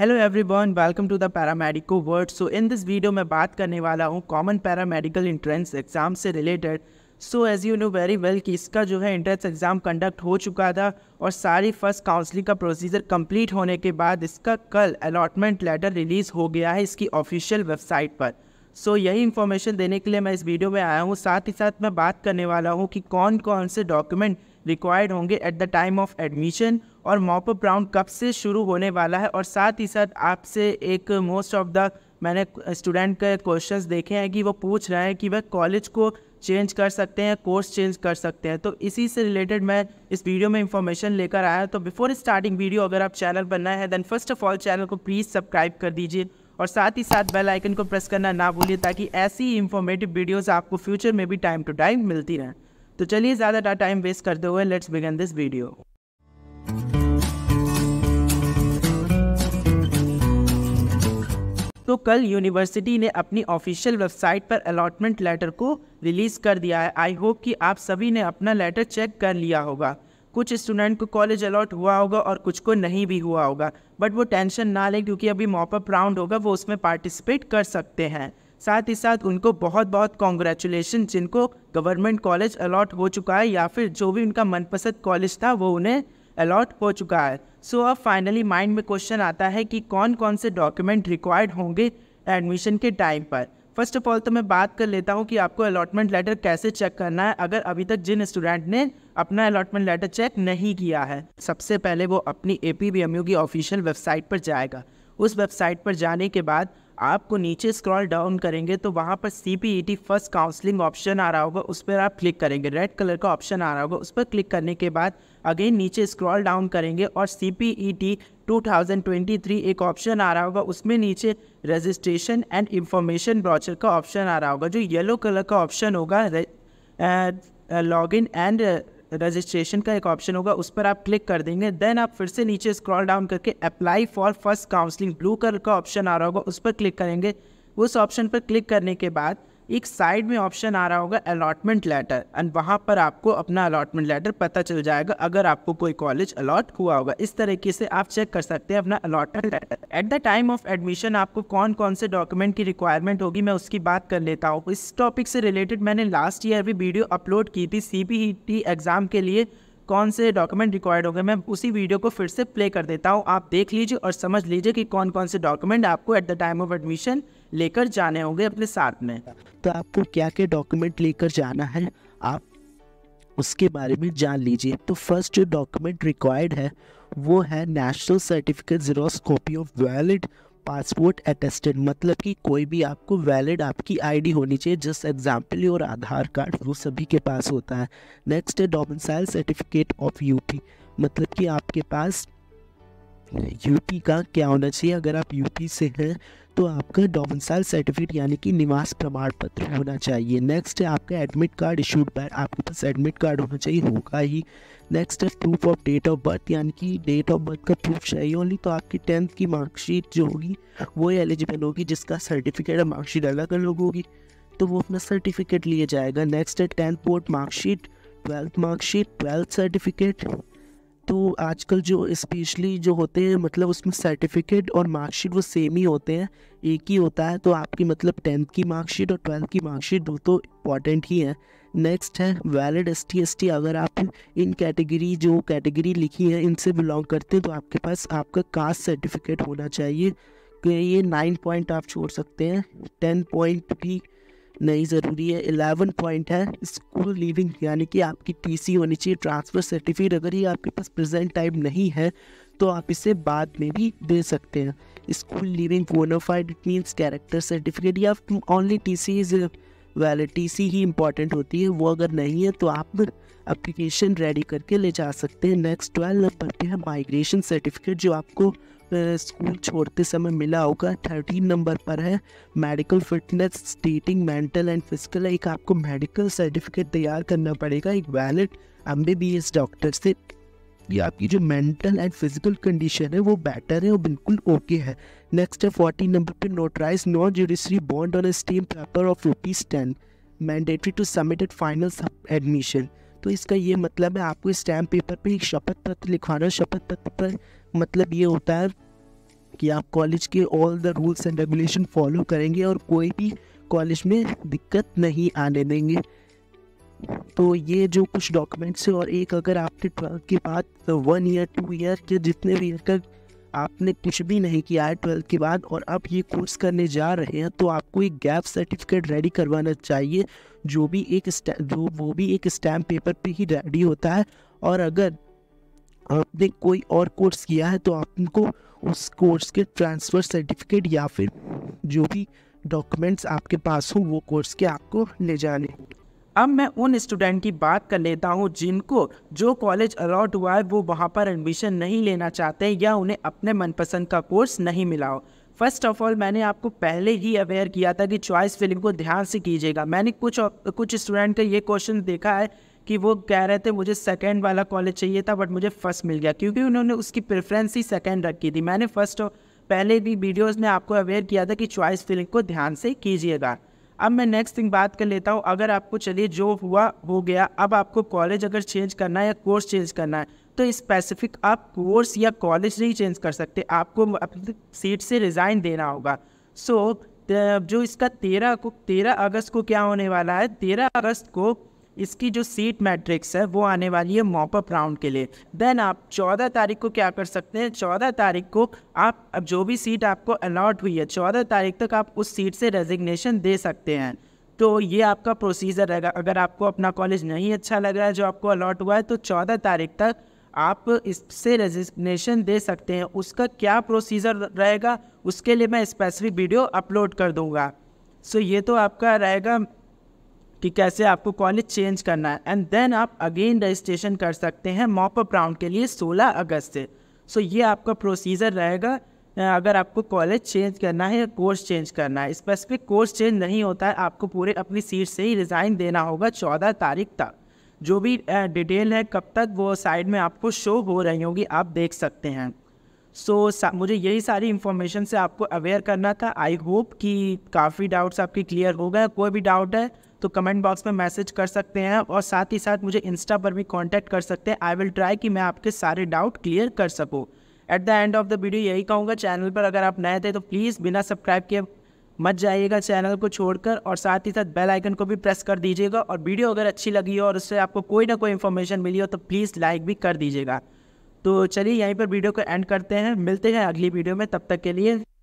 hello everyone welcome to the paramedico world so in this video मैं बात करने वाला हूँ कॉमन पैरामेडिकल इंट्रेंस एग्ज़ाम से related so as you know very well कि इसका जो है इंट्रेंस एग्ज़ाम कंडक्ट हो चुका था और सारी फर्स्ट काउंसलिंग का प्रोसीजर कंप्लीट होने के बाद इसका कल अलॉटमेंट लेटर रिलीज़ हो गया है इसकी ऑफिशियल वेबसाइट पर सो so, यही इन्फॉर्मेशन देने के लिए मैं इस वीडियो में आया हूँ साथ ही साथ मैं बात करने वाला हूँ कि कौन कौन से डॉक्यूमेंट रिक्वायर्ड होंगे at the time of admission और मॉपअप राउंड कब से शुरू होने वाला है और साथ ही साथ आपसे एक मोस्ट ऑफ द मैंने स्टूडेंट के क्वेश्चंस देखे हैं कि वो पूछ रहे हैं कि वह कॉलेज को चेंज कर सकते हैं कोर्स चेंज कर सकते हैं तो इसी से रिलेटेड मैं इस वीडियो में इंफॉर्मेशन लेकर आया तो बिफोर स्टार्टिंग वीडियो अगर आप चैनल पर नए हैं then first of all channel को प्लीज़ सब्सक्राइब कर दीजिए और साथ ही साथ बेल आइकन को प्रेस करना ना भूलिए ताकि ऐसी इंफॉर्मेटिव इन्फॉर्मेटिव वीडियोज़ आपको फ्यूचर में भी टाइम टू टाइम मिलती रहें तो चलिए ज़्यादा टाइम वेस्ट करते हुए लेट्स बिगन दिस वीडियो तो कल यूनिवर्सिटी ने अपनी ऑफिशियल वेबसाइट पर अलॉटमेंट लेटर को रिलीज़ कर दिया है आई होप कि आप सभी ने अपना लेटर चेक कर लिया होगा कुछ स्टूडेंट को कॉलेज अलॉट हुआ होगा और कुछ को नहीं भी हुआ होगा बट वो टेंशन ना लें क्योंकि अभी मॉपअप राउंड होगा वो उसमें पार्टिसिपेट कर सकते हैं साथ ही साथ उनको बहुत बहुत कॉन्ग्रेचुलेशन जिनको गवर्नमेंट कॉलेज अलॉट हो चुका है या फिर जो भी उनका मनपसंद कॉलेज था वो उन्हें अलॉट हो चुका है सो अब फाइनली माइंड में क्वेश्चन आता है कि कौन कौन से डॉक्यूमेंट रिक्वायर्ड होंगे एडमिशन के टाइम पर फर्स्ट ऑफ ऑल तो मैं बात कर लेता हूँ कि आपको अलॉटमेंट लेटर कैसे चेक करना है अगर अभी तक जिन स्टूडेंट ने अपना अलॉटमेंट लेटर चेक नहीं किया है सबसे पहले वो अपनी ए पी की ऑफिशियल वेबसाइट पर जाएगा उस वेबसाइट पर जाने के बाद आपको नीचे स्क्रॉल डाउन करेंगे तो वहाँ पर C P E T first counselling option आ रहा होगा उस पर आप क्लिक करेंगे रेड कलर का ऑप्शन आ रहा होगा उस पर क्लिक करने के बाद अगेन नीचे स्क्रॉल डाउन करेंगे और C P E T two thousand twenty three एक ऑप्शन आ रहा होगा उसमें नीचे रजिस्ट्रेशन एंड इंफॉर्मेशन ब्राउचर का ऑप्शन आ रहा होगा जो येलो कलर का ऑप्शन होगा लॉग इन एंड रजिस्ट्रेशन का एक ऑप्शन होगा उस पर आप क्लिक कर देंगे देन आप फिर से नीचे स्क्रॉल डाउन करके apply for first counselling blue colour का ऑप्शन आ रहा होगा उस पर क्लिक करेंगे उस ऑप्शन पर क्लिक करने के बाद एक साइड में ऑप्शन आ रहा होगा अलॉटमेंट लेटर एंड वहाँ पर आपको अपना अलॉटमेंट लेटर पता चल जाएगा अगर आपको कोई कॉलेज अलॉट हुआ होगा इस तरीके से आप चेक कर सकते हैं अपना allotment letter at the time of admission आपको कौन कौन से डॉक्यूमेंट की रिक्वायरमेंट होगी मैं उसकी बात कर लेता हूँ इस टॉपिक से रिलेटेड मैंने लास्ट ईयर भी वीडियो अपलोड की थी सी एग्ज़ाम e के लिए कौन से डॉक्यूमेंट रिक्वायर्ड होंगे मैं उसी वीडियो को फिर से प्ले कर देता हूँ आप देख लीजिए और समझ लीजिए कि कौन कौन से डॉक्यूमेंट आपको at the time of admission लेकर जाने होंगे अपने साथ में तो आपको क्या क्या डॉक्यूमेंट लेकर जाना है आप उसके बारे में जान लीजिए तो फर्स्ट जो डॉक्यूमेंट रिक्वायर्ड है वो है national certificate xerox copy of valid passport attested मतलब कि कोई भी आपको वैलिड आपकी आईडी होनी चाहिए जस्ट एग्जाम्पल और आधार कार्ड वो सभी के पास होता है नेक्स्ट है डोमिसाइल सर्टिफिकेट ऑफ यूपी मतलब कि आपके पास यूपी का क्या होना चाहिए अगर आप यूपी से हैं तो आपका डोमिसाइल सर्टिफिकेट यानी कि निवास प्रमाण पत्र होना चाहिए नेक्स्ट है आपका एडमिट कार्ड इशूड बाय आपके पास एडमिट कार्ड होना चाहिए होगा ही नेक्स्ट है proof of date of birth यानी कि डेट ऑफ बर्थ का प्रूफ चाहिए ओनली तो आपकी टेंथ की मार्कशीट जो होगी वो एलिजिबल होगी जिसका सर्टिफिकेट और मार्कशीट अलग अलग होगी तो वो अपना सर्टिफिकेट लिए जाएगा नेक्स्ट है tenth board marksheet twelfth marksheet twelfth certificate तो आजकल जो स्पेशली जो होते हैं मतलब उसमें सर्टिफिकेट और मार्कशीट वो सेम ही होते हैं एक ही होता है तो आपकी मतलब टेंथ की मार्कशीट और ट्वेल्थ की मार्कशीट दो तो इम्पॉर्टेंट ही है नेक्स्ट है valid S T S T अगर आप इन कैटेगरी जो कैटेगरी लिखी है इनसे बिलोंग करते हैं तो आपके पास आपका कास्ट सर्टिफिकेट होना चाहिए कि तो ये नाइन पॉइंट आप छोड़ सकते हैं टेन पॉइंट भी नहीं ज़रूरी है एलेवन पॉइंट है स्कूल लीविंग यानी कि आपकी टीसी होनी चाहिए ट्रांसफ़र सर्टिफिकेट अगर ये आपके पास प्रेजेंट टाइम नहीं है तो आप इसे बाद में भी दे सकते हैं school leaving bonafide it means character certificate या only T C is valid T C ही इम्पॉर्टेंट होती है वो अगर नहीं है तो आप एप्लीकेशन रेडी करके ले जा सकते हैं नेक्स्ट ट्वेल्व नंबर पे है माइग्रेशन सर्टिफिकेट जो आपको स्कूल छोड़ते समय मिला होगा थर्टीन नंबर पर है medical fitness stating mental and physical एक आपको मेडिकल सर्टिफिकेट तैयार करना पड़ेगा एक वैलिड एम डॉक्टर से कि आपकी जो मेंटल एंड फिजिकल कंडीशन है वो बेटर है और बिल्कुल ओके है नेक्स्ट है फोर्टीन नंबर पे notarise non judiciary bond on stamp paper of rupees ten mandatory to at final admission तो इसका ये मतलब है आपको स्टैम्प पेपर पे एक शपथ पत्र लिखवाना शपथ पत्र पर मतलब ये होता है कि आप कॉलेज के all the rules and regulation follow करेंगे और कोई भी कॉलेज में दिक्कत नहीं आने देंगे तो ये जो कुछ डॉक्यूमेंट्स है और एक अगर आपने ट्वेल्थ के बाद वन ईयर टू ईयर के जितने भी ईयर का आपने कुछ भी नहीं किया है ट्वेल्थ के बाद और आप ये कोर्स करने जा रहे हैं तो आपको एक गैप सर्टिफिकेट रेडी करवाना चाहिए जो भी एक जो वो भी एक स्टैम्प पेपर पे ही रेडी होता है और अगर आपने कोई और कोर्स किया है तो आपको उस कोर्स के ट्रांसफ़र सर्टिफिकेट या फिर जो भी डॉक्यूमेंट्स आपके पास हो वो कोर्स के आपको ले जाने अब मैं उन स्टूडेंट की बात कर लेता हूँ जिनको जो कॉलेज अलॉट हुआ है वो वहाँ पर एडमिशन नहीं लेना चाहते या उन्हें अपने मनपसंद का कोर्स नहीं मिला हो फर्स्ट ऑफ ऑल मैंने आपको पहले ही अवेयर किया था कि चॉइस फिलिंग को ध्यान से कीजिएगा मैंने कुछ कुछ स्टूडेंट का ये क्वेश्चन देखा है कि वो कह रहे थे मुझे सेकेंड वाला कॉलेज चाहिए था बट मुझे फर्स्ट मिल गया क्योंकि उन्होंने उसकी प्रेफरेंस ही सेकेंड रखी थी मैंने फर्स्ट पहले भी वीडियोज़ में आपको अवेयर किया था कि चॉइस फिलिंग को ध्यान से कीजिएगा अब मैं नेक्स्ट थिंग बात कर लेता हूँ अगर आपको चलिए जो हुआ हो गया अब आपको कॉलेज अगर चेंज करना है या कोर्स चेंज करना है तो स्पेसिफिक आप कोर्स या कॉलेज नहीं चेंज कर सकते आपको अपनी सीट से रिज़ाइन देना होगा सो so, जो इसका तेरह को तेरह अगस्त को क्या होने वाला है तेरह अगस्त को इसकी जो सीट मैट्रिक्स है वो आने वाली है मॉपअप राउंड के लिए देन आप चौदह तारीख को क्या कर सकते हैं चौदह तारीख को आप अब जो भी सीट आपको अलॉट हुई है चौदह तारीख तक आप उस सीट से रेजिग्नेशन दे सकते हैं तो ये आपका प्रोसीजर रहेगा अगर आपको अपना कॉलेज नहीं अच्छा लग रहा है जो आपको अलॉट हुआ है तो चौदह तारीख तक आप इससे रेजिग्नेशन दे सकते हैं उसका क्या प्रोसीजर रहेगा उसके लिए मैं स्पेसिफिक वीडियो अपलोड कर दूंगा सो so ये तो आपका रहेगा कि कैसे आपको कॉलेज चेंज करना है एंड देन आप अगेन रजिस्ट्रेशन कर सकते हैं मॉपअप राउंड के लिए 16 अगस्त से सो so ये आपका प्रोसीजर रहेगा अगर आपको कॉलेज चेंज करना है या कोर्स चेंज करना है स्पेसिफिक कोर्स चेंज नहीं होता है आपको पूरे अपनी सीट से ही रिज़ाइन देना होगा चौदह तारीख तक जो भी डिटेल है कब तक वो साइड में आपको शो हो रही होगी आप देख सकते हैं सो so, मुझे यही सारी इन्फॉर्मेशन से आपको अवेयर करना था आई होप कि काफ़ी डाउट्स आपके क्लियर हो गए कोई भी डाउट है तो कमेंट बॉक्स में मैसेज कर सकते हैं और साथ ही साथ मुझे इंस्टा पर भी कॉन्टैक्ट कर सकते हैं आई विल ट्राई कि मैं आपके सारे डाउट क्लियर कर सकूँ at the end of the video यही कहूँगा चैनल पर अगर आप नए थे तो प्लीज़ बिना सब्सक्राइब किए मत जाइएगा चैनल को छोड़कर और साथ ही साथ बेल आइकन को भी प्रेस कर दीजिएगा और वीडियो अगर अच्छी लगी हो और उससे आपको कोई ना कोई इन्फॉर्मेशन मिली हो तो प्लीज़ लाइक भी कर दीजिएगा तो चलिए यहीं पर वीडियो को एंड करते हैं मिलते हैं अगली वीडियो में तब तक के लिए